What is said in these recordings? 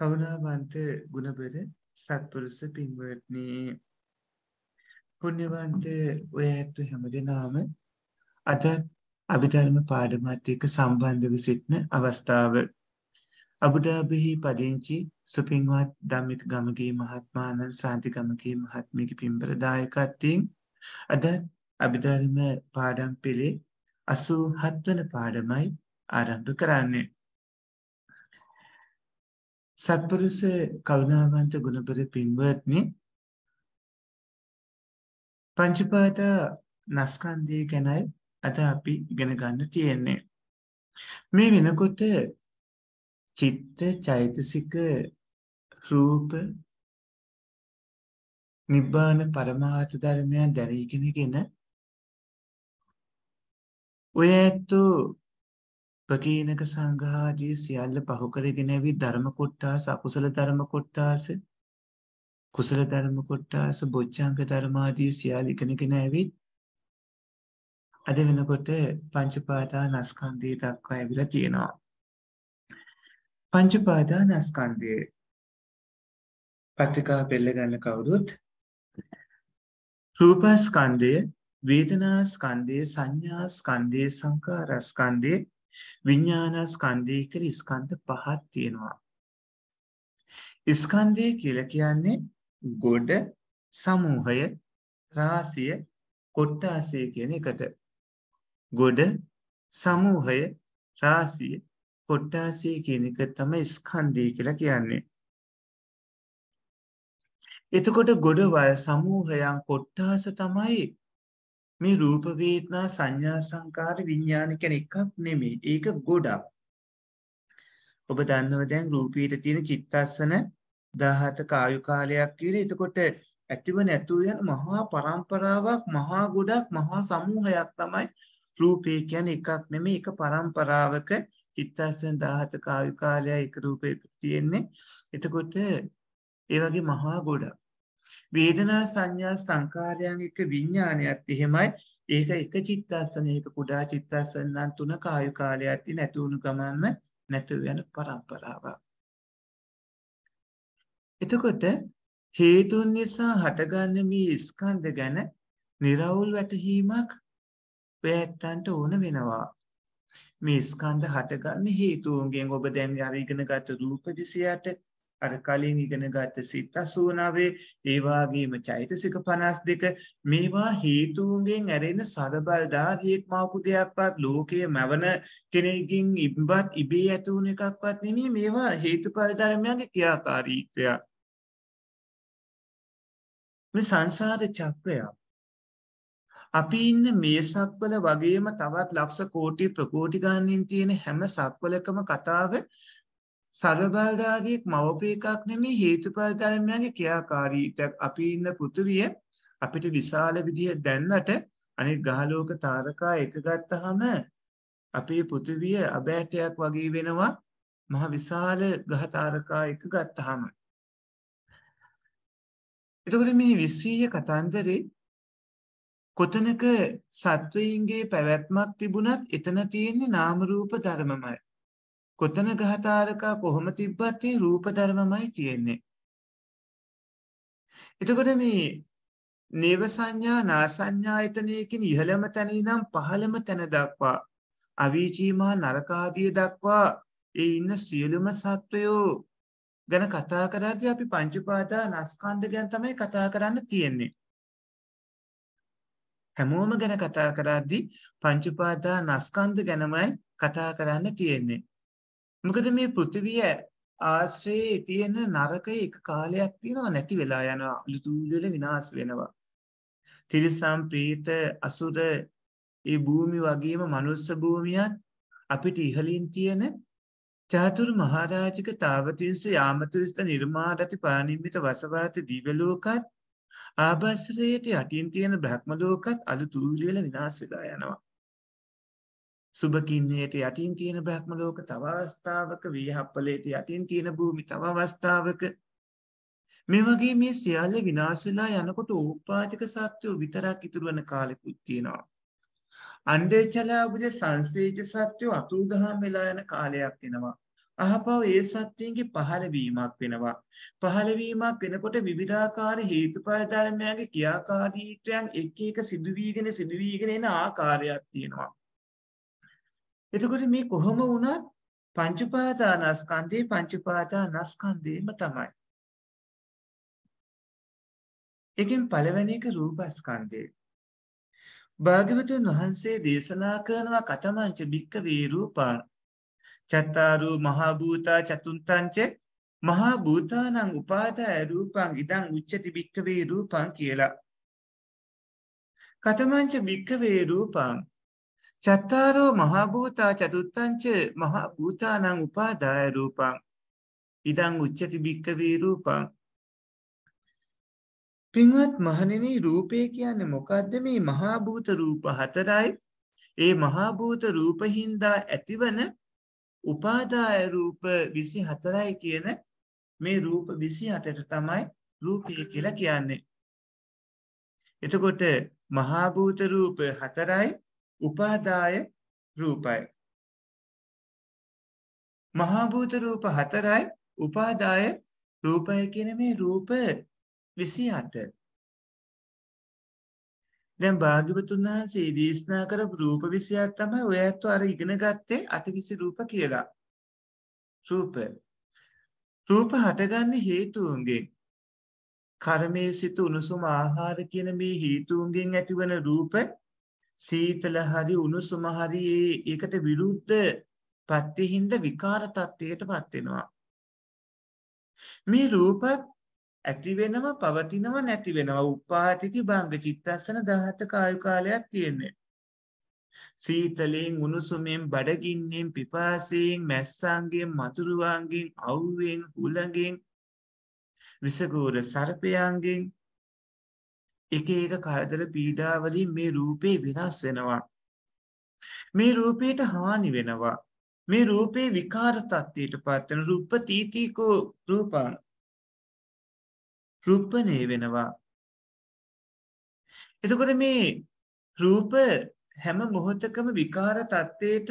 කරුණාවන්ත ගුණබර සත්පුරුෂ පින්වත්නි පුණ්‍යවන්ත ඔය ඇත්ත හැමදෙනාම අද අභිධර්ම පාඩමත් එක්ක සම්බන්ධව සිටින අවස්ථාව අබුඩාබිහි පදිංචි සුපින්වත් ධම්මික ගමගේ මහත්මානන් සාන්ති ගමගේ මහත්මියගේ පින්බර දායකත්වයෙන් අද අභිධර්ම පාඩම් පෙළේ 87 වන පාඩමයි ආරම්භ කරන්නේ සත්පුරුෂ කරුණාවන්ත ගුණපර පින්වත්නි පංචපාත නස්කන්ධය ගැනයි අද අපි ඉගෙන ගන්න තියෙන්නේ මේ වෙනකොට චිත්ත චෛතසික රූප නිබ්බාන පරමාර්ථ ධර්මයන් දැනීගෙනගෙන ඔය ඇත්තෝ උපකේනක සංඝාදී සියල්ල පහු කරගෙන ඇවිත් ධර්ම කොට්ටාස අකුසල ධර්ම කොට්ටාස කුසල ධර්ම කොට්ටාස බොච්චංග ධර්මාදී සියල්ල ඉගෙනගෙන ඇවිත් අද වෙනකොට පංචපාදානස්කන්ධය දක්වා ඇවිල්ලා තියෙනවා පංචපාදානස්කන්ධය පත්‍රිකා පෙළ ගන්න කවුරුත් රූපස්කන්ධය වේදනාස්කන්ධය සංඥාස්කන්ධය සංකාරස්කන්ධය විඥානස්කන්ධය කියලා ස්කන්ධ පහක් තියෙනවා. ස්කන්ධය කියලා කියන්නේ ගොඩ සමූහය රාශිය කොට්ටාසය කියන එකට ගොඩ සමූහය රාශිය කොට්ටාසය කියන එක තමයි ස්කන්ධය කියලා කියන්නේ එතකොට ගොඩ සමූහයන් කොට්ටාස තමයි මේ රූප වේදනා සංඥා සංකාර විඥාන කියන එකක් නෙමෙයි. ඒක ගොඩක්. ඔබ දන්නවා දැන් රූපීට තියෙන චිත්තස්සන 17 කායු කාලයක් කියලා. එතකොට ඇතිව නැතුව යන මහා පරම්පරාවක්, මහා ගොඩක්, මහා සමූහයක් තමයි රූපේ කියන්නේ එකක් නෙමෙයි. ඒක පරම්පරාවක චිත්තස්සන 17 කායු කාලය එක රූපේ තියෙන්නේ. එතකොට ඒ වගේ මහා ගොඩක් වේදනා සංඥා සංකාරයන් එක්ක විඥානයත් එහෙමයි. ඒක එක චිත්තස්සනයක කුඩා චිත්තස්සනන් තුන කායු කාලයක් තියෙන ඇති වුණු ගමන්ම නැතු වෙන પરම්පරාවක්. එතකොට හේතුන් නිසා හටගන්න මේ ස්කන්ධ ගැන निराවුල් වැටහීමක් ඔයත්තන්ට ඕන වෙනවා. මේ ස්කන්ධ හටගන්න හේතුන්ගෙන් ඔබ දැන් අර ඉගෙනගත් රූප 28 අර කලින් ඉගෙනගත්ත සිත් 89 ඒ වගේම චෛතසික 52 මේවා හේතුන්ගෙන් ඇරෙන සරබල්ධාරියෙක් මාකු දෙයක්වත් ලෝකයේ මැවන කෙනෙකුගෙන් ඉබ්බත් ඉබේ ඇති වුණ එකක්වත් නෙමෙයි මේවා හේතුඵල ධර්මයන්ගේ ක්‍රියාකාරීත්වයක් මේ සංසාර චක්‍රයක් අපි ඉන්න මේ සක්වල වගේම තවත් ලක්ෂ කෝටි ප්‍රකෝටි ගණනින් තියෙන හැම සක්වලකම කතාව සර්ව බලධාරියෙක් මවපිය එකක් නෙමේ හේතුඵල ධර්මයන්ගේ ක්‍රියාකාරීත්වයක් අපි ඉන්න පෘථුවිය අපිට විශාල විදිහ දැන්නට අනිත් ගහලෝක තාරකා එක ගත්තාම අපේ පෘථුවිය අබෑටයක් වගේ වෙනවා මහ විශාල ගහ තාරකා එක ගත්තාම එතකොට මේ විශ්වීය කතන්දරේ කොතනක සත්වයින්ගේ පැවැත්මක් තිබුණත් එතන තියෙන්නේ නාම රූප ධර්මමයි කොතන ගහතාරකා කොහොම තිබ්බත් ඒ රූප ධර්මමයි තියෙන්නේ. එතකොට මේ නේව සංඥා නාසඤ්ඤායතනයකින් ඉහළම තැන ඉඳන් පහළම තැන දක්වා අවීචීමා නරකාදිය දක්වා ඒ ඉන්න සියලුම සත්වයෝ ගැන කතා කරද්දී අපි පංච පාදා නස්කන්ධ ගැන තමයි කතා කරන්න තියෙන්නේ. හැමෝම ගැන කතා කරද්දී පංච පාදා නස්කන්ධ ගැනමයි කතා කරන්න තියෙන්නේ. මොකද මේ පෘථිවිය ආශ්‍රයේ තියෙන නරකය එක කාලයක් තියෙනවා නැති වෙලා යනවා අලුතූලි වල විනාශ වෙනවා තිරිසම් ප්‍රීත අසුර ඒ භූමි වගේම මනුස්ස භූමියත් අපිට ඉහලින් තියෙන චාතුර් මහරාජික තාවතින්ස යාමතුස්ත නිර්මාණති පානිම්මිත වසවර්ති දිව්‍ය ලෝකත් ආභාසරයට යටින් තියෙන බ්‍රහ්ම ලෝකත් අලුතූලි වල විනාශ වෙලා යනවා සුභකින්නේට යටින් තියෙන බ්‍රහ්ම ලෝක තව අවස්ථාවක වියහප්පලේට යටින් තියෙන භූමි තව අවස්ථාවක මේ වගේ මේ සියල්ල විනාශ වෙලා යනකොට ඕපාතික සත්වෝ විතරක් ඉතුරු වෙන කාලෙකුත් තියෙනවා. අණ්ඩේචලාබුජ සංසේජ සත්වෝ අතුරුදහම් වෙලා යන කාලයක් එනවා. අහපව ඒ සත්වයන්ගේ පහළවීමක් වෙනවා. පහළවීමක් වෙනකොට විවිධාකාර හේතුඵල ධර්මයන්ගේ ක්‍රියාකාරීත්වයන් එක එක සිදුවීගෙන සිදුවීගෙන එන ආකාරයක් තියෙනවා. එතකොට මේ කොහොම වුණත් පංච උපාදානස්කන්ධේ පංච උපාදානස්කන්ධේම තමයි. එකෙන් පළවෙනි එක රූපස්කන්ධය. භාග්‍යවතුන් වහන්සේ දේශනා කරනවා කතමංච භික්කවේ රූපා චත්තාරෝ මහා භූතා චතුන්තංච මහා භූතානං උපාදාය රූපං ඉදං උච්චති භික්කවේ රූපං කියලා. කතමංච භික්කවේ රූපං චත්තාරෝ මහා භූතා චතුත්තංච මහා භූතානං උපාදාය රූපං ඉදං උච්චති භික්කවේ රූපං පින්වත් මහණෙනි රූපය කියන්නේ මොකද්ද මේ මහා භූත රූප හතරයි ඒ මහා භූත රූප හින්දා ඇතිවන උපාදාය රූප 24යි කියන මේ රූප 28ට තමයි රූපය කියලා කියන්නේ එතකොට මහා භූත රූප හතරයි උපාදාය රූපයි. මහා භූත රූප හතරයි උපාදාය රූපය කියන මේ රූප 28. දැන් භාග්‍යවතුන් වහන්සේ දේශනා කරපු රූප 28 තමයි ඔය ඇත්ත අර ඉගෙන ගත්තේ අටවිසි රූප කියලා. රූප. රූප හටගන්නේ හේතුන්ගෙන්. කර්මයේ සිට උණුසුම ආහාර කියන මේ හේතුන්ගෙන් ඇතිවන රූප සීතල හරි උණුසුම හරි ඒකට විරුද්ධ පත්‍යෙහිඳ විකාර තත්ත්වයටපත් වෙනවා. මේ රූපත් ඇති වෙනව පවතිනව නැති වෙනව උපාතිති භංග චිත්තස්සන 17 කායු කාලයක් තියෙන්නේ. සීතලෙන් උණුසුමෙන් බඩගින්නෙන් පිපාසයෙන් මැස්සාන්ගෙන් මතුරුවාන්ගෙන් අවුවෙන් උලගෙන් විසගෝර සර්පයන්ගෙන් එක එක කරදර පීඩාවලින් මේ රූපේ වෙනස් වෙනවා. මේ රූපයට හානි වෙනවා. මේ රූපේ විකාර තත්ත්වයට පත්වන රූප තීතිකෝ රූපා රූපණය වෙනවා. එතකොට මේ රූප හැම මොහොතකම විකාර තත්ත්වයට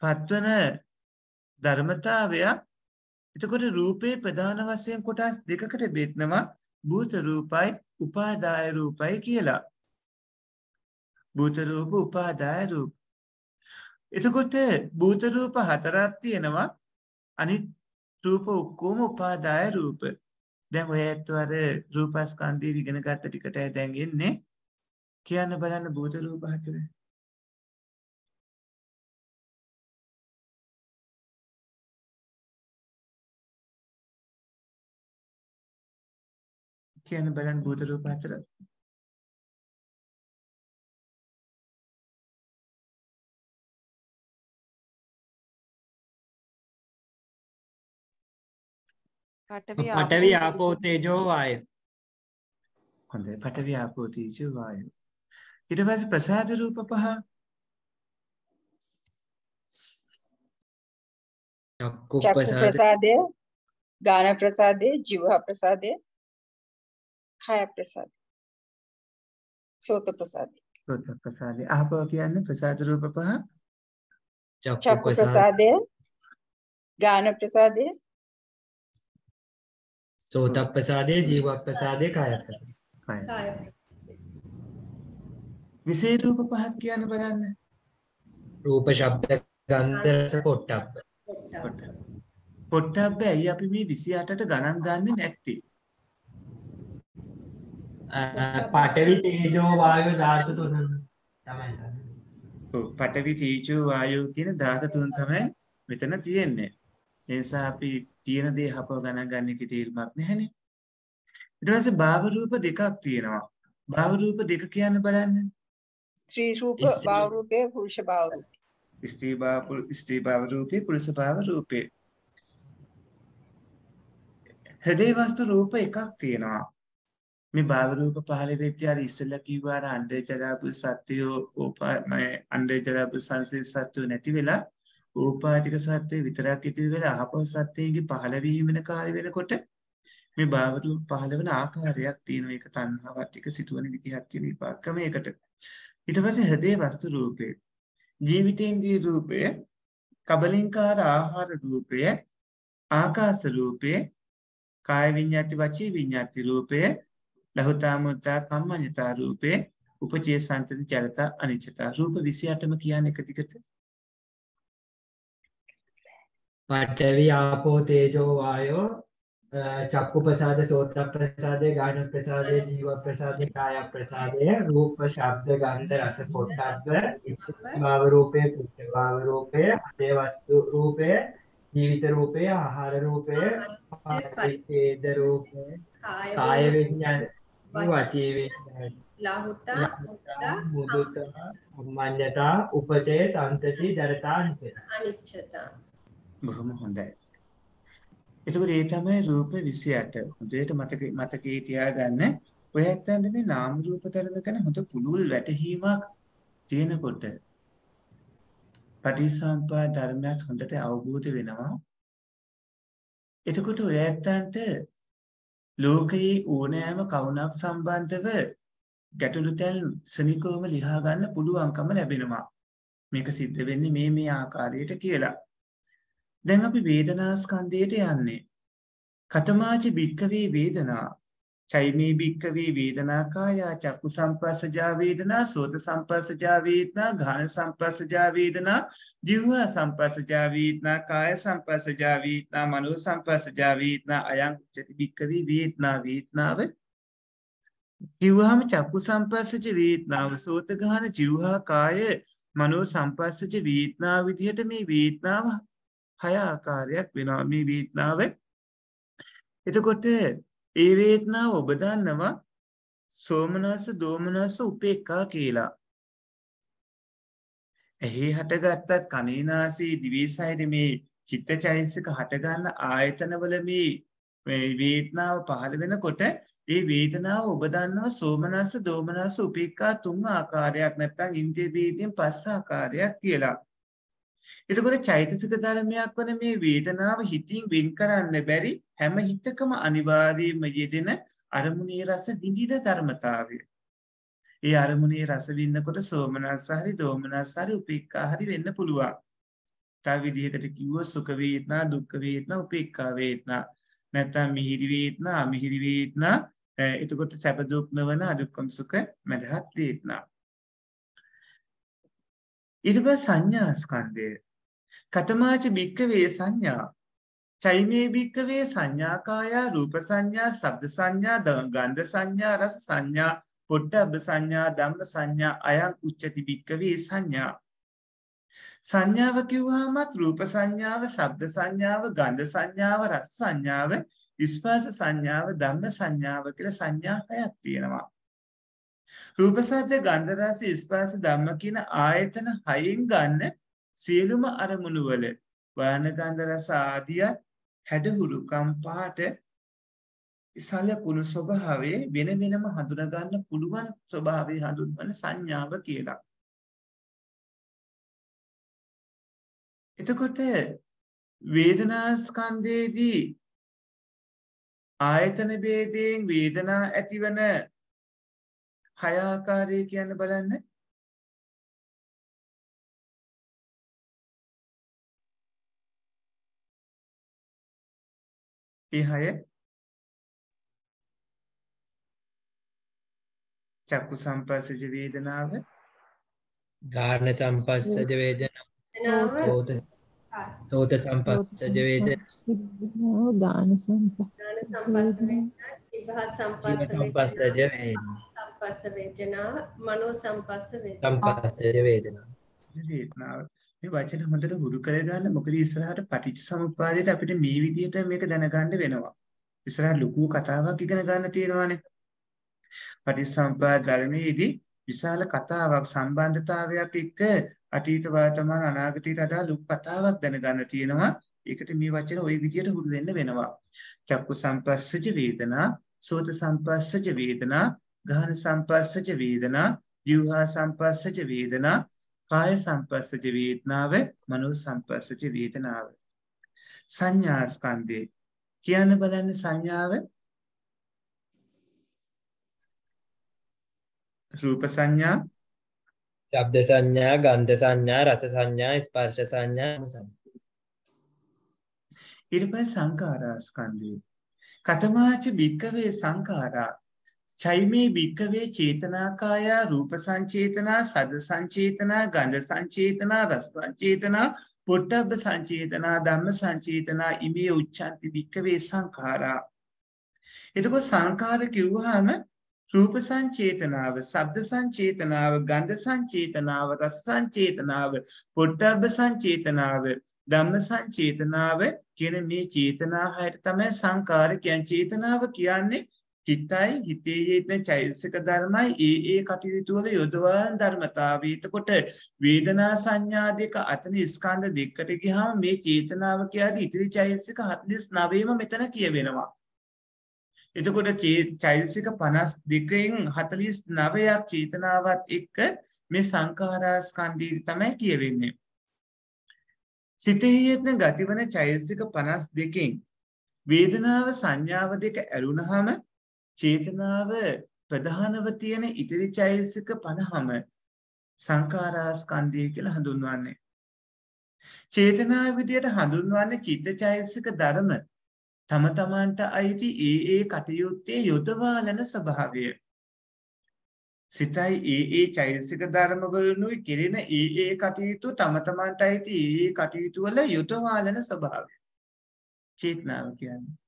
පත්වන ධර්මතාවයක් එතකොට රූපයේ ප්‍රධාන වශයෙන් කොටස් දෙකකට බෙදනවා භූත රූපයි උපාදාය රූපයි කියලා. භූත රූප උපාදාය රූප. එතකොට භූත රූප හතරක් තියෙනවා. අනිත් රූප ඔක්කොම උපාදාය රූප. දැන් ඔය ඇත්තවර රූපස්කන්ධය ඉගෙන ගත්ත ටිකට දැන් එන්නේ කියන්න බලන්න භූත රූප හතර. කියන බලන් භූත රූප අතර පටවි ආපෝ තේජෝ වායෝ හොඳයි පටවි ආපෝ තේජෝ වායෝ ඊට පස්සේ ප්‍රසාද රූප පහ චක්කු ප්‍රසාදය ගාන ප්‍රසාදය ජීවහ ප්‍රසාදය කාය ප්‍රසාද. සෝත ප්‍රසාද. සෝත ප්‍රසාද. අහපව කියන්නේ ප්‍රසාද රූප පහ. චක්කු ප්‍රසාදය. ගාන ප්‍රසාදය. සෝත ප්‍රසාදය, ජීව ප්‍රසාදය, කාය ප්‍රසාදය. කාය. විසේ රූප පහක් කියන්න බලන්න. රූප ශබ්ද ගන්ධ රස පොට්ටබ්බ. පොට්ටබ්බ. පොට්ටබ්බ ඇයි අපි මේ 28ට ගණන් ගන්නේ නැත්තේ? පටවි තේජෝ වායෝ ධාතු තුන තමයි සර්. ඔව් පටවි තේජෝ වායෝ කියන ධාතු තුන තමයි මෙතන තියෙන්නේ. ඒ නිසා අපි තියෙන දේ හපව ගණන් ගන්න එකේ තේරුමක් නැහැනේ. ඊට පස්සේ භාව රූප දෙකක් තියෙනවා. භාව රූප දෙක කියන්නේ බලන්න. ස්ත්‍රී රූප භාව රූපේ පුරුෂ භාව රූපේ. ස්ත්‍රී භාව ස්ත්‍රී භාව රූපේ පුරුෂ භාව රූපේ. හදේ වස්තු රූප එකක් තියෙනවා. මේ භාව රූප පහළ වෙද්දී අර ඉස්සෙල්ලා කිව්වා අර අණ්ඩේජලාපු සත්වයෝ ඕපාමය අණ්ඩේජලාපු සංසේස සත්වෝ නැති වෙලා ඕපාතික සත්වේ විතරක් ඉතිරි වෙලා අහපව සත්වයේගේ පහළ වීම වෙන කාලය වෙනකොට මේ භාව රූප පහළ වෙන ආකාරයක් තියෙනවා ඒක තණ්හාවත් එක සිටවන විදිහක් තියෙන විපාකම ඒකට ඊට පස්සේ හදේ වස්තු රූපේ ජීවිතේන්දී රූපය කබලින්කාර ආහාර රූපය ආකාශ රූපය කාය විඤ්ඤාති වචී විඤ්ඤාති රූපය ලහුතාමුත්තා කම්මජතා රූපේ උපජය සන්තති ජලතා අනිච්චතා රූප විසියටම කියන්න එක දිගට පට්ටවි ආපෝ තේජෝවායෝ චක්කු ප්‍රසාද සෝත්‍ර ප්‍රසාදය ගාන ප්‍රසාදය ජීව ප්‍රසාදය කාය ප්‍රසාදය රූප ශබ්ද ගන්ධ රස පොට්ටබ්බ භාවරූපය පුට්ට භාවරූපය අදේ වස්තු රූපය ජීවිත රූපය ආහාර රූපය ද රූපය කාය විඥාන වචීවේ ලහුතා මුදුතා මඤ්ඤතා උපජේ සම්තති දරතා අනිච්චතා බොහොම හොඳයි එතකොට ඒ තමයි රූප 28 හොඳට මතක මතකයේ තියාගන්න ඔය ඇත්තන්ට මේ නාම රූප ධර්ම ගැන හොඳ පුළුල් වැටහීමක් තියෙනකොට පටිසම්පා ධර්මයක් හොඳට අවබෝධ වෙනවා එතකොට ඔය ඇත්තන්ට ලෝකයේ ඕනෑම කවුණක් සම්බන්ධව ගැටලු තැන් සනිකෝම ලිහා ගන්න පුළුවන්කම ලැබෙනවා. මේක සිද්ධ වෙන්නේ මේ මේ ආකාරයට කියලා. දැන් අපි වේදනාස්කන්ධයට යන්නේ. කතමාච භික්කවේ වේදනා චෛමී භික්කවී වේදනාකායා චක්කු සම්පස්සජා වේදනා සෝත සම්පස්සජා වේදනා ඝාන සම්පස්සජා වේදනා ජීව සම්පස්සජා වේදනා කාය සම්පස්සජා වේදනා මනෝ සම්පස්සජා වේදනා අයං උච්චති භික්කවී වේදනා වේදනාව ජීවහම චක්කු සම්පස්සජ වේදනාව සෝත ඝාන ජීවහා කාය මනෝ සම්පස්සජ වේදනා විදිහට මේ වේදනාව හය ආකාරයක් වෙනවා මේ වේදනාව එතකොට ඒ වේදනාව ඔබ දන්නවා සෝමනස්ස දෝමනස්ස උපේක්ඛා කියලා. එහි හටගත්තත් කනේනාසී දිවේසයිද මේ චිත්තචෛසික හටගන්න ආයතනවල මේ මේ වේදනාව පහළ වෙනකොට ඒ වේදනාව ඔබ දන්නවා සෝමනස්ස දෝමනස්ස උපේක්ඛා තුන් ආකාරයක් නැත්නම් ඉන්ද්‍රිය බීදීන් පස් ආකාරයක් කියලා. එතකොට චෛතසික ධර්මයක් වන මේ වේදනාව හිතින් වෙන් කරන්න බැරි හැම හිතකම අනිවාර්යයෙන්ම යෙදෙන අරමුණේ රස විඳින ධර්මතාවය. ඒ අරමුණේ රස විඳනකොට සෝමනස්ස හරි දෝමනස්ස හරි උපේක්ඛා හරි වෙන්න පුළුවන්. තව විදිහකට කිව්වොත් සුඛ වේදනා, දුක්ඛ වේදනා, උපේක්ඛා වේදනා. නැත්නම් මිහිරි වේදනා, අමිහිරි වේදනා, එතකොට සැප දුක් නොවන අදුක්කම් සුඛ මදහත් වේදනා. ඊට පස්සේ සංඥා ස්කන්ධය. කතමාච බික්කවේ සංඥා චෛමේ භික්කවේ සංඥාකායා රූප සංඥා සබ්ද සංඥා ගන්ධ සංඥා රස සංඥා පොට්ට අබ සංඥා ධම්ම සංඥා අයන් උච්චති භික්කවේ සංඥා. සංඥාව කිව්වාමත් රූප සංඥාව සබ්ද සංඥාව ගන්ධ සංඥාව රස සංඥාව ඉස්පාස සංඥාව ධම්ම සංඥාව කියලා සංඥා හයක් තියෙනවා. රූප සද්ද ගන්ධ රස ස්පර්ශ ධම්ම කියන ආයතන හයෙන් ගන්න සියලුම අරමුණු වල වර්ණ ගන්ධ රස ආදියත් හැඩහුරුකම් පාට සලකුණු ස්වභාවයේ වෙන වෙනම හඳුනගන්න පුළුවන් ස්වභාවය හඳුන්වන සංඥාව කියලා. එතකොට වේදනාස්කන්ධයේදී ආයතන ભેදයෙන් වේදනා ඇතිවන හය ආකාරය කියන්න බලන්න यहाँ ये චක්කු සම්පස්සජ වේදනාව ගාන සම්පස්සජ වේදනාව සෝත සෝත සම්පස්සජ වේදනාව ගාන සම්පස්සජ සම්පස්ස වේදනාව මනෝ සම්පස්ස වේදනාව සම්පස්සජ වේදනාව මේ වචන හොඳට හුරු කරගන්න මොකද ඉස්සරහට පටිච්ච සමුප්පාදයට අපිට මේ විදිහට මේක දැනගන්න වෙනවා. ඉස්සරහ ලොකු කතාවක් ඉගෙන ගන්න තියෙනවානේ. පටිච්ච සමුප්පාද ධර්මයේදී විශාල කතාවක් සම්බන්ධතාවයක් එක්ක අතීත වර්තමාන අනාගතයට අදාළ ලොකු කතාවක් දැනගන්න තියෙනවා. ඒකට මේ වචන ওই විදිහට හුරු වෙන්න වෙනවා. චක්කු සම්පස්සජ වේදනා, සෝත සම්පස්සජ වේදනා, ගාහන සම්පස්සජ වේදනා, ජීවහා සම්පස්සජ වේදනා කාය සංපස්සජ වේදනාව මනෝ සංපස්සජ වේදනාව සංඥා ස්කන්ධේ කියන්න බලන්න සංඥාව රූප සංඥා ශබ්ද සංඥා ගන්ධ සංඥා රස සංඥා ස්පර්ශ සංඥා ඊට පස්සේ සංඛාරා ස්කන්ධේ කතමාච භික්කවේ සංඛාරා චෛමේ භික්කවේ චේතනාකායා රූප සංචේතනා සද සංචේතනා ගඳ සංචේතනා රස සංචේතනා පොට්ටබ්බ සංචේතනා ධම්ම සංචේතනා ඉමේ උච්චන්ති භික්කවේ සංඛාරා එතකොට සංඛාර කිව්වහම රූප සංචේතනාව සබ්ද සංචේතනාව ගන්ධ සංචේතනාව රස සංචේතනාව පොට්ටබ්බ සංචේතනාව ධම්ම සංචේතනාව කියන මේ චේතනා හයට තමයි සංඛාර කියන්නේ චේතනාව කියන්නේ හිතයි හිතේ යෙදෙන චෛතසික ධර්මයි ඒ ඒ කටයුතු වල යොදවන ධර්මතාවය. එතකොට වේදනා සංඥා දෙක අතන ස්කන්ධ දෙකට ගියාම මේ චේතනාව කියartifactId ඉතිරි චෛතසික 49ම මෙතන කියවෙනවා. එතකොට චෛතසික 52කින් 49ක් චේතනාවත් එක්ක මේ සංඛාරා ස්කන්ධය තමයි කියවෙන්නේ. සිතෙහි යෙදෙන ගතිවන චෛතසික 52කින් වේදනාව සංඥාව දෙක ඇරුණහම චේතනාව ප්‍රධානව තියෙන ඉතිරි චෛතසික 50ම සංඛාරාස්කන්ධය කියලා හඳුන්වන්නේ. චේතනාව විදියට හඳුන්වන්නේ චිත්තචෛතසික ධර්ම තම තමන්ට අයිති ඒ ඒ කටයුත්තේ යොදවාලන ස්වභාවය. සිතයි ඒ ඒ චෛතසික ධර්මවලනුයි කෙරෙන ඒ ඒ කටයුතු තම තමන්ට අයිති ඒ ඒ කටයුතු වල යොදවාලන ස්වභාවය. චේතනාව කියන්නේ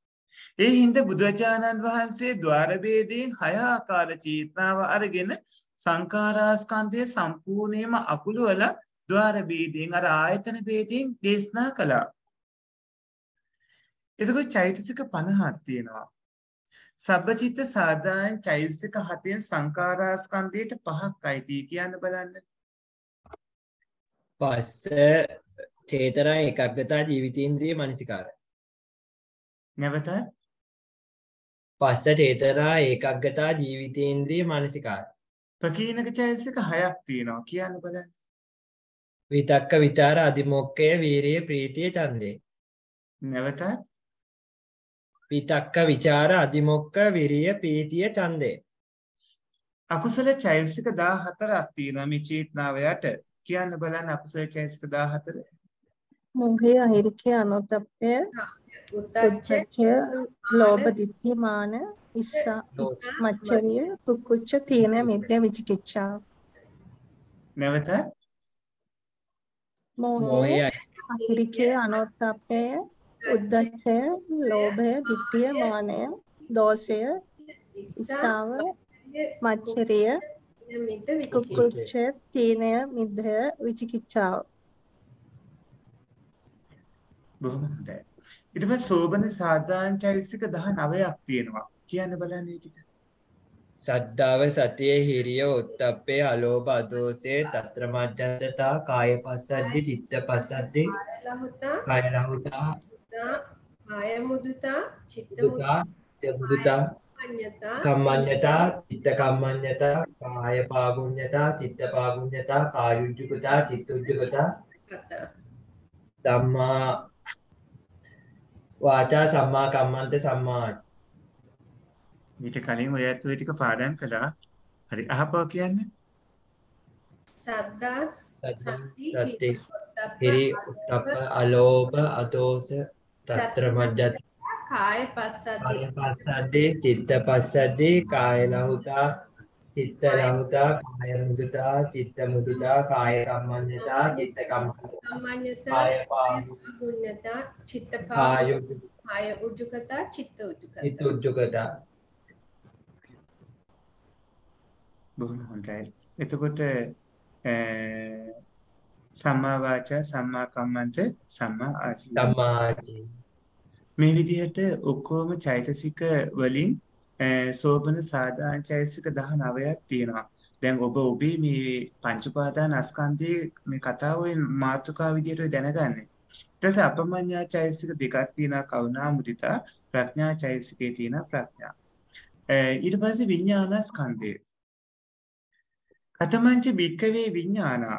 ඒ හින්ද බුදුරජාණන් වහන්සේ ද්වාරබේදයෙන් හයාකාර චීතනාව අරගෙන සංකාරාස්කන්දය සම්පූර්ණයම අකුළුවල ද්වාරබේදයෙන් අර ආයතන බේදයෙන් දේශනා කළා. එතක චෛතසික පණහත්තියෙනවා. සබචිත සාධායන් චෛතසික හතයෙන් සංකාරාස්කන්දයට පහක් අයිතිය කියන්න බලන්න. පස්ස චේතරා එකක්ගතා ජීවිතීන්ද්‍රිය මනසිකාරය. නැවතත් පස්ස චේතනා ඒකක්ගතා ජීවිතේන්ද්‍රිය මානසිකාය. ප්‍රකීනක චෛතසික හයක් තියෙනවා කියන්න බලන්න. විතක්ක විචාර අධිමොක්ඛය වීරිය ප්‍රීතිය ඡන්දේ. නැවතත් විතක්ක විචාර අධිමොක්ඛ විරිය ප්‍රීතිය ඡන්දේ. අකුසල චෛතසික 14ක් තියෙනවා මේ චේතනාව යට. කියන්න බලන්න අකුසල චෛතසික 14. මොහේ අහිරිකේ අනුතප්පය උද්දච්ච ලෝභ ditthි මාන ඉස්සා මච්චරිය කුක්කුච්ච තීන මිද්‍ය විචිකිච්ඡාව නැවත මෝහය අහිරිකේ අනෝත්ථප්පය උද්දච්චය ලෝභය ditthිය මානය දෝෂය ඉස්සාව මච්චරිය කුක්කුච්ච තීනය මිද්‍ය විචිකිච්ඡාව බොහොම හොඳයි ඊට පස්සේ සෝබන සාධාන් චෛසික 19ක් තියෙනවා. කියන්න බලන්න ඒ ටික. සද්ධාව සතිය හිරිය උත්තප්පේ අලෝභ අදෝසේ తත්‍ර මජ්ජතතා කාය පස්සද්දි චිත්ත පස්සද්දි කාය රහුතා කාය මුදුතා චිත්ත මුදුතා මුදුතා කම්මඤ්ඤතා චිත්ත කම්මඤ්ඤතා කාය පාගුඤ්ඤතා චිත්ත පාගුඤ්ඤතා කායුජ්ජුකතා චිත්තුජ්ජුකතා ධම්මා වාචා සම්මා කම්මන්ත සම්මාට ඊට කලින් ඔය ඇත්තුවේ ටික පාඩම් කළා හරි අහපව කියන්න සද්දස් සති පිරි උත්තප අලෝභ අදෝස තත්‍ර මජ්ජත් කාය පස්සද්දේ චිත්ත පස්සද්දේ කාය ලහුතා චිත්ත රමුදා කාය මුදුතා චිත්ත මුදුතා කාය කම්මඤ්ඤතා චිත්ත කම්මඤ්ඤතා කාය පාගුණ්‍යතා චිත්ත පාය කාය උජුකතා චිත්ත උජුකතා චිත්ත උජුකතා බොහොම හොඳයි එතකොට සම්මා වාචා සම්මා කම්මන්ත සම්මා ආසී සම්මා ආදී මේ විදිහට ඔක්කොම චෛතසික වලින් සෝබන සාධාරණ චෛසික දහ නවයක් තියෙනවා දැන් ඔබ ඔබේ මේ පංචුපාදා නස්කන්දය මේ කතාවෙන් මාතුකා විදියට දැනගන්නේ ටස අපමඥා චෛසික දෙකත් තියෙන කවුනා මුදිතා ප්‍රඥා චෛසිකේ තියෙන ප්‍රඥා ඊට පස්සේ විඥානස්කන්ධය කතමංච භික්කවේ විඥානා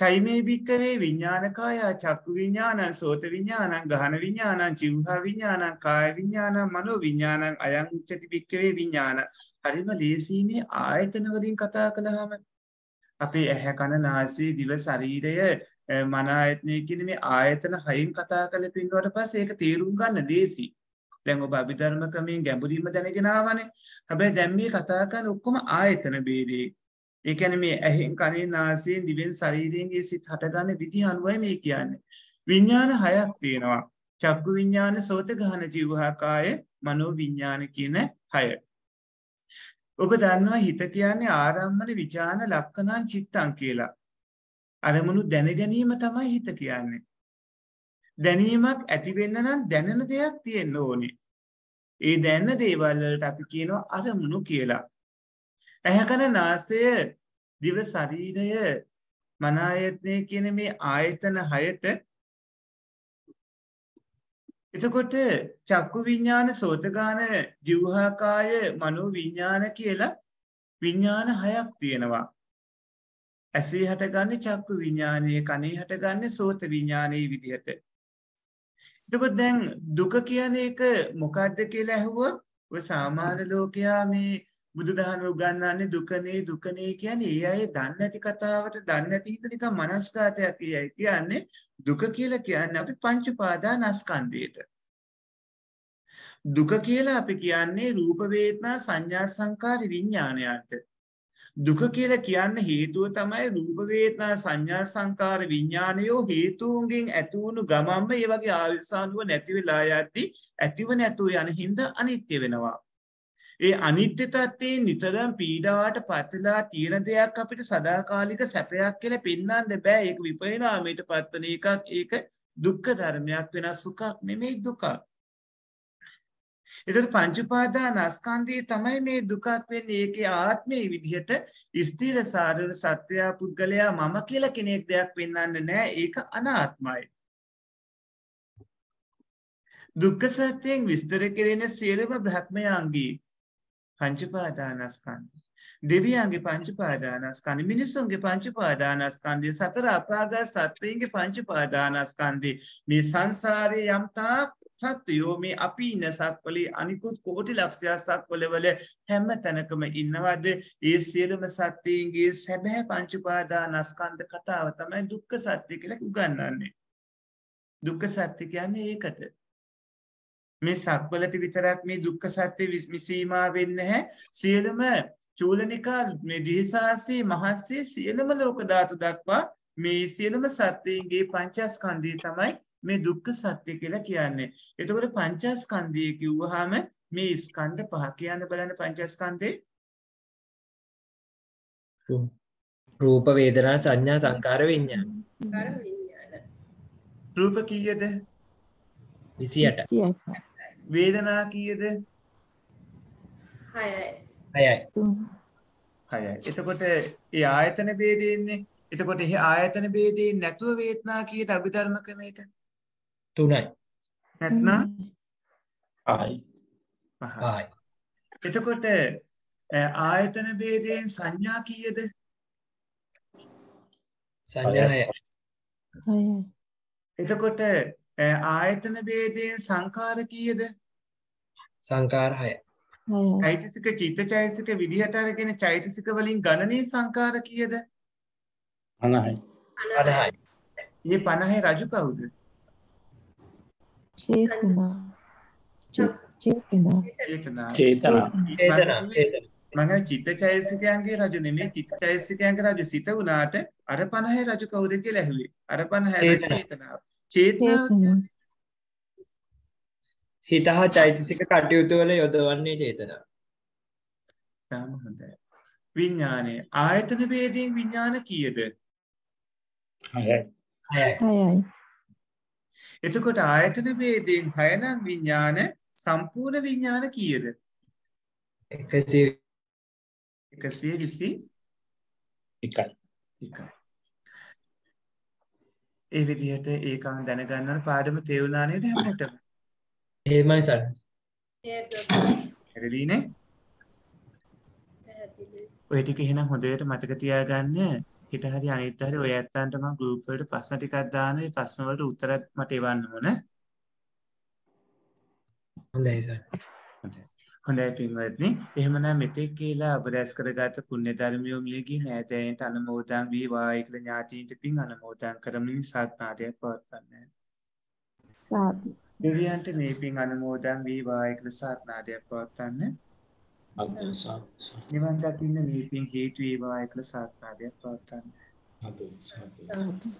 චෛමේ භික්කවේ විඤ්ඥානකායා චක්කු විඤ්ඥානන් සෝත විඤ්ඥානන් ගහන විඤ්ඥානන් ජිවහා විඤ්ඥානන් කාය විඤ්ඥානන් මනෝ විඤ්ඥානන් අයං චති භික්කවේ විඤ්ඥාන හරිම ලේසීමේ ආයතනවලින් කතා කළහම අපේ ඇහැ කණ නාසේ දිව ශරීරය මනායත්නය කියන මේ ආයතන හයින් කතා කල පින්වට පස් ඒක තේරුම් ගන්න දේසි දැන් ඔබ අභිධර්මකමින් ගැඹුරීම දැනගෙනවනේ හැබැයි දැම් මේ කතාකන්න ඔක්කොම ආයතන බේදේ ඒකැන මේ ඇහෙන් කනේ නාසයෙන් දිවෙන් ශරීරයෙන්ගේ සිත් හටගන්න විදි අනුවයි මේ කියන්නේ. විඤ්ඥාන හයක් තියෙනවා. චක්කු විඤ්ඥාන සෝත ගහන ජීවහාකාය මනෝ විඤ්ඥාන කියන හය. ඔබ දන්නවා හිත කියන්නේ ආරම්මන විචාන ලක්කනන් චිත්තං කියලා. අරමුණු දැනගැනීම තමයි හිත කියන්නේ. දැනීමක් ඇතිවෙන්න නම් දැනෙන දෙයක් තියෙන්න ඕනේ. ඒ දැන්න දේවල්ලට අපි කියනවා අරමුණු කියලා. ඇහැකන නාසය දිව ශරීරය මනායත්නය කියන මේ ආයතන හයට එතකොට චක්කු විඤ්ඥාන සෝතගාන ජිව්හාකාය මනු විඤ්ඥාන කියලා විඤ්ඥාන හයක් තියෙනවා. ඇසේ හටගන්න චක්කු විඤ්ඥානය කනේ හටගන්න සෝත විඤ්ඥානයේ විදිහට. එතකොත් දැන් දුක කියන එක මොකක්ද කියලා ඇහුව සාමාන ලෝකයා මේ බුදුදහම උගන්වන්නේ දුකනේ දුකනේ කියන්නේ ඒ අය දන්නේ නැති කතාවට දන්නේ නැති හිත නිකන් මනස්ගතයක් කියයි. කියන්නේ දුක කියලා කියන්නේ අපි පංච පාදානස්කන්ධයට. දුක කියලා අපි කියන්නේ රූප වේදනා සංඥා සංකාර විඥානයන්ට. දුක කියලා කියන්න හේතුව තමයි රූප වේදනා සංඥා සංකාර විඥානයෝ හේතුන්ගෙන් ඇති වුණු ගමම්ම ඒ වගේ ආයසානුව නැති වෙලා යද්දී ඇතිව නැතුව යන හින්දා අනිත්‍ය වෙනවා. ඒ අනිත්‍යතත්වයෙන් නිතරම් පීඩාවට පත්වෙලා තියෙන දෙයක් අපිට සදාකාලික සැපයක් කියලා පෙන්වන්න බෑ ඒක විපරිණාමයට පත්වන එකක් ඒක දුක්ඛ ධර්මයක් වෙන සුඛක් නෙමෙයි දුකක්. එතකොට පංච උපාදානස්කන්ධය තමයි මේ දුකක් වෙන්නේ ඒකේ ආත්මයේ විදිහට ස්ථිර සාරව සත්‍ය පුද්ගලයා මම කියලා කෙනෙක් දෙයක් වෙන්නන්නේ නෑ ඒක අනාත්මයි. දුක්ඛ සත්‍යයෙන් විස්තර කෙරෙන සියලුම භ්‍රමයාංගී පංචිපාදානස්කන්ද. දෙවියන්ගේ පංචිපාදානස්කන්ද මිනිසුන්ගේ පංචිපාදානස්කන්දී සතර අපාගා සත්වයන්ගේ පංචිපාදානස්කන්දී මේ සංසාරය යම්තා සත්වයෝ මේ අපි ඉන්න සක්වලි අනිකුත් කෝටි ලක්ෂයා සක්වලවල හැම තැනකම ඉන්නවද ඒ සියලුම සත්වයන්ගේ සැබෑ පංචුපාදානස්කන්ධ කතාව තමයි දුක්ඛ සත්‍ය කියලා උගන්වන්නේ. දුක්ඛ සත්‍ය කියන්නේ ඒකට. මේ සක්වලට විතරක් මේ දුක්ඛ සත්‍ය විසීමා වෙන්නේ නැහැ. සියලුම චූලනිකා මේ දිහසාසී මහස්සී සියලුම ලෝක ධාතු දක්වා මේ සියලුම සත්‍යයන්ගේ පංචස්කන්ධය තමයි මේ දුක්ඛ සත්‍ය කියලා කියන්නේ. එතකොට පංචස්කන්ධය කිව්වහම මේ ස්කන්ධ පහ කියන්න බලන්න පංචස්කන්ධේ රූප වේදනා සංඥා සංකාර විඤ්ඤාණ. රූප කීයද? 28. 28. වේදනා කීයද හයයි හයයි එතකොට ඒ ආයතන බේදයන්නේ එතකොට එහි ආයතන බේදේ නැතුව වේදනා කීයද අභිධර්ම ක්‍රමයට තුනයි නැත්නම් පහයි පහයි එතකොට ආයතන ભેදයෙන් සංඥා කීයද? සංඥා 6යි. එතකොට ආයතන බේදයෙන් සංකාර කීයද? සංකාර 6. චෛතසික චිත්තචෛතසික විදිහට අරගෙන චෛතසික වලින් ගණනීය සංකාර කීයද? 50යි. 50යි. මේ 50 රජු කවුද? චේතනා. චේතනා. චේතනා. චේතනා. මම චිත්තචෛතසිකයන්ගේ රජු නෙමෙයි චිත්තචෛතසිකයන්ගේ රජු සිත උනාට අර 50 රජු කවුද කියලා ඇහුවේ. අර 50 චේතනාව. චේතන හිතහා චෛතසික කටයුතුවල යොදවන්නේ චේතනා තාම හොඳයි විඤ්ඥානය ආයතන බේදීෙන් විඤ්ඥාන කියද එතකොට ආයතන බේදයෙන් හයනම් විඤ්ඥාන සම්පූර්ණ විඤ්ඥාන කියද එකසේ විසි එකයි එකයි ඒ විදිහට ඒකන් දැනගන්නන පාඩම තේරුණා නේද හැමෝටම? එහෙමයි සර්. හරිදීනේ? ඔය ටික එහෙනම් හොඳට මතක තියාගන්න. හිත හරි අනිත් හරි ඔය ඇත්තන්ට මම ගෲප් වලට ප්‍රශ්න ටිකක් දාන ඒ ප්‍රශ්න වලට උත්තරත් මට එවන්න ඕන. හොඳයි සර්. හොඳයි පින්වත්නි එහෙමනම් මෙතෙක් කියලා ඔබ රැස් කරගත පුණ්‍ය ධර්මියෝ මියගිය නෑදෑයන්ට අනුමෝදන් වේවායි කියලා ඥාතීන්ට පින් අනුමෝදන් කරමින් සාත්නාදයක් පවත්වන්න. සාදු. දෙවියන්ට මේ පින් අනුමෝදන් වේවායි කියලා සාත්නාදයක් පවත්වන්න. අද සාත්. නිවන් දකින්න මේ පින් හේතු වේවායි කියලා සාත්නාදයක් පවත්වන්න.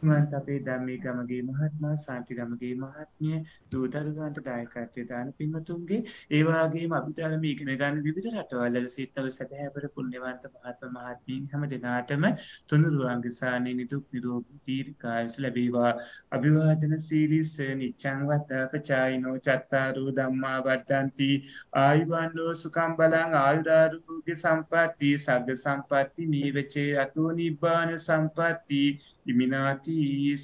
මත් අපේ දැම්මේ ගමගේ මහත්මා සාන්ති ගමගේ මහත්මිය දූදරුගන්ට දායකත්වය දාන පින්මතුන්ගේ ඒවාගේ අභිධරම ඉගෙන ගන්න විධ රටවල්ල සිත්තව සැහැපට පුුණ්‍යවන්ත මහත්ම මහත්මීන් හැම දෙනාටම තුනුරුවන්ගසානය නිදුක් නිරෝගී තීර්කායස ලැබීවා අභිවාදන සීරිස නිච්චංවත පචායිනෝ චත්තාරූ දම්මා වට්ටන්ති ආයුවන්නෝ සුකම් බලං ආයුඩාරුගේ සම්පත්ති සග සම්පත්ති මීවචේ අතුූ නිබ්බාන සම්පත් පවත්ති ඉමිනාති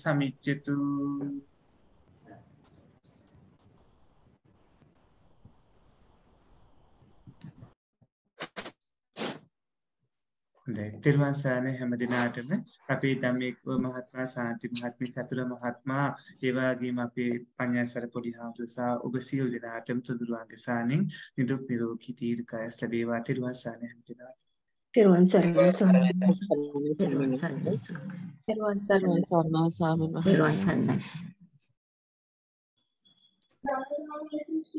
සමිච්චතු තෙරුවන් සාරණ හැම දිනාටම අපේ ධම්මේකෝ මහත්මයා සාන්ති මහත්මිය චතුර මහත්මයා ඒ වගේම අපේ පඤ්ඤාසර පොඩි හාමුදුරුවෝ ඔබ සියලු දෙනාටම තුඳුරුවන් ගසානින් නිදුක් නිරෝගී දීර්ඝායස ලැබේවා තෙරුවන් සාරණ හැම දිනාටම තෙරුවන් සරණයි ස්වාමීනි. තෙරුවන් සරණයි ස්වාමීනි. තෙරුවන් සරණයි ස්වාමීනි. ස්වාමීන් වහන්සේ. තෙරුවන් සරණයි.